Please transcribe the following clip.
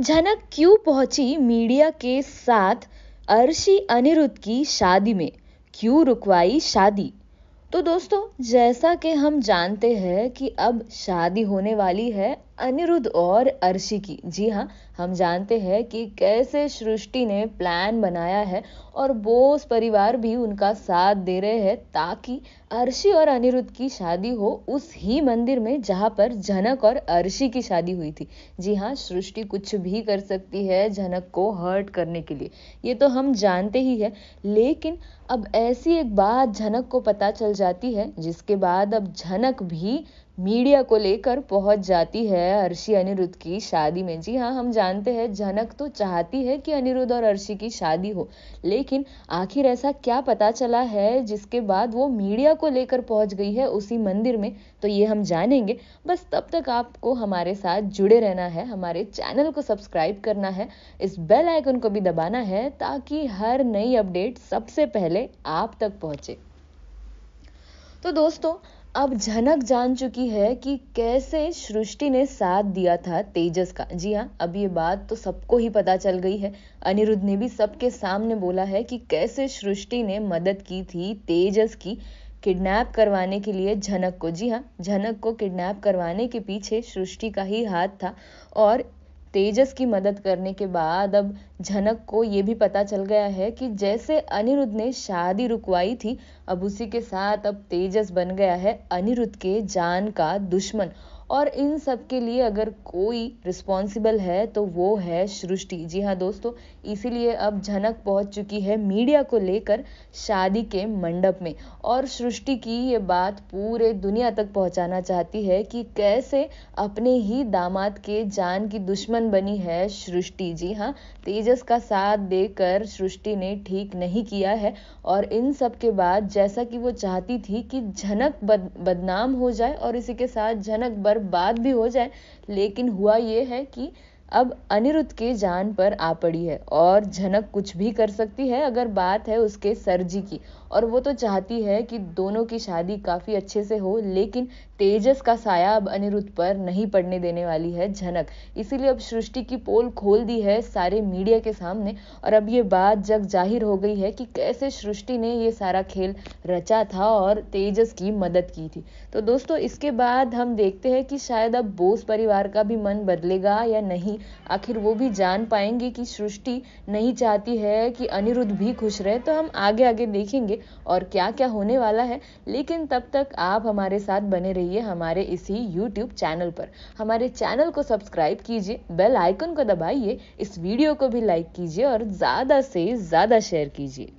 झनक क्यों पहुंची मीडिया के साथ अर्शी अनिरुद्ध की शादी में क्यों रुकवाई शादी तो दोस्तों जैसा कि हम जानते हैं कि अब शादी होने वाली है अनिरुद्ध और अर्शी की जी हाँ हम जानते हैं कि कैसे सृष्टि ने प्लान बनाया है और बोस परिवार भी उनका साथ दे रहे हैं ताकि अर्शी और अनिरुद्ध की शादी हो उस ही मंदिर में जहाँ पर झनक और अर्शी की शादी हुई थी जी हाँ सृष्टि कुछ भी कर सकती है झनक को हर्ट करने के लिए ये तो हम जानते ही है लेकिन अब ऐसी एक बात झनक को पता चल जाती है जिसके बाद अब झनक भी मीडिया को लेकर पहुंच जाती है अर्शी अनिरुद्ध की शादी में जी हाँ हम जानते हैं जनक तो चाहती है कि अनिरुद्ध और अर्शी की शादी हो लेकिन आखिर ऐसा क्या पता चला है जिसके बाद वो मीडिया को लेकर पहुंच गई है उसी मंदिर में तो ये हम जानेंगे बस तब तक आपको हमारे साथ जुड़े रहना है हमारे चैनल को सब्सक्राइब करना है इस बेल आइकन को भी दबाना है ताकि हर नई अपडेट सबसे पहले आप तक पहुँचे तो दोस्तों अब झनक जान चुकी है कि कैसे सृष्टि ने साथ दिया था तेजस का जी हाँ अब ये बात तो सबको ही पता चल गई है अनिरुद्ध ने भी सबके सामने बोला है कि कैसे सृष्टि ने मदद की थी तेजस की किडनैप करवाने के लिए झनक को जी हाँ झनक को किडनैप करवाने के पीछे सृष्टि का ही हाथ था और तेजस की मदद करने के बाद अब झनक को ये भी पता चल गया है कि जैसे अनिरुद्ध ने शादी रुकवाई थी अब उसी के साथ अब तेजस बन गया है अनिरुद्ध के जान का दुश्मन और इन सब के लिए अगर कोई रिस्पॉन्सिबल है तो वो है सृष्टि जी हाँ दोस्तों इसीलिए अब झनक पहुंच चुकी है मीडिया को लेकर शादी के मंडप में और सृष्टि की ये बात पूरे दुनिया तक पहुंचाना चाहती है कि कैसे अपने ही दामाद के जान की दुश्मन बनी है सृष्टि जी हाँ तेजस का साथ देकर सृष्टि ने ठीक नहीं किया है और इन सब के बाद जैसा कि वो चाहती थी कि झनक बद, बदनाम हो जाए और इसी के साथ झनक पर बात भी हो जाए लेकिन हुआ ये है कि अब अनिरुद्ध के जान पर आ पड़ी है और झनक कुछ भी कर सकती है अगर बात है उसके सरजी की और वो तो चाहती है कि दोनों की शादी काफ़ी अच्छे से हो लेकिन तेजस का साया अब अनिरुद्ध पर नहीं पड़ने देने वाली है झनक इसीलिए अब सृष्टि की पोल खोल दी है सारे मीडिया के सामने और अब ये बात जग जाहिर हो गई है कि कैसे सृष्टि ने ये सारा खेल रचा था और तेजस की मदद की थी तो दोस्तों इसके बाद हम देखते हैं कि शायद अब बोस परिवार का भी मन बदलेगा या नहीं नहीं आखिर वो भी जान पाएंगे कि सृष्टि नहीं चाहती है कि अनिरुद्ध भी खुश रहे तो हम आगे आगे देखेंगे और क्या क्या होने वाला है लेकिन तब तक आप हमारे साथ बने रहिए हमारे इसी यूट्यूब चैनल पर हमारे चैनल को सब्सक्राइब कीजिए बेल आइकन को दबाइए इस वीडियो को भी लाइक कीजिए और ज़्यादा से ज़्यादा शेयर कीजिए